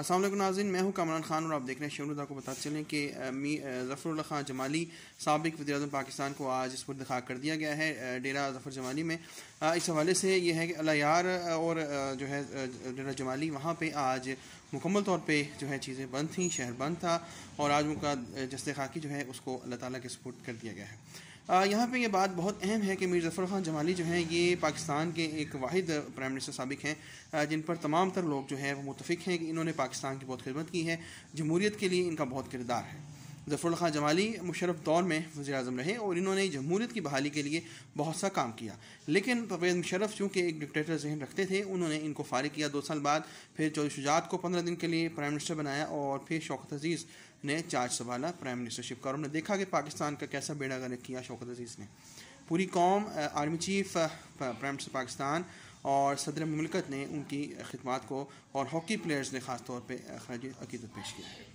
असल नाजिन मैं हूँ कमरान खान और आप देख रहे हैं शेरुदा को बताते चलें कि मी जफरल खान जमाली सबक वजी अजम पाकिस्तान को आज इस पर दिखा कर दिया गया है डेरा जफ़र जमाली में इस हवाले से यह है कि अलायार और जो है डेरा जमाली वहाँ पर आज मुकम्मल तौर पर जो है चीज़ें बंद थी शहर बंद था और आज उनका जस्ते खाकी जो है उसको अल्लाह ताली के सपोर्ट कर दिया गया है यहाँ पे ये बात बहुत अहम है कि मीर ज़फ़र ख़ान जमाली जो हैं ये पाकिस्तान के एक वाद प्राइम मिनिस्टर सबक हैं जिन पर तमाम तर लोग जो हैं वो मुतफ़ हैं कि इन्होंने पाकिस्तान की बहुत खिदमत की है जमहूरीत के लिए इनका बहुत किरदार है जफरुल जमाली मुशरफ दौर में वजी अजम रहे और इन्होंने जमहूरीत की बहाली के लिए बहुत सा काम किया लेकिन परवेज मुशरफ चूँकि एक डिक्टेटर जहन रखते थे उन्होंने इनको फारिग किया दो साल बाद फिर चौधरी शुजात को पंद्रह दिन के लिए प्राइम मिनिस्टर बनाया और फिर शौकत अजीज़ ने चार्ज संभाला प्राइम मिनिस्टरशिप का और उन्होंने देखा कि पाकिस्तान का कैसा बेड़ा गर्क किया शौकत अजीज़ ने पूरी कौम army chief prime minister Pakistan और सदर ममलकत ने उनकी खदमात को और हॉकी प्लेयर्स ने ख़ास तौर पर अखराज अकीदत पेश किया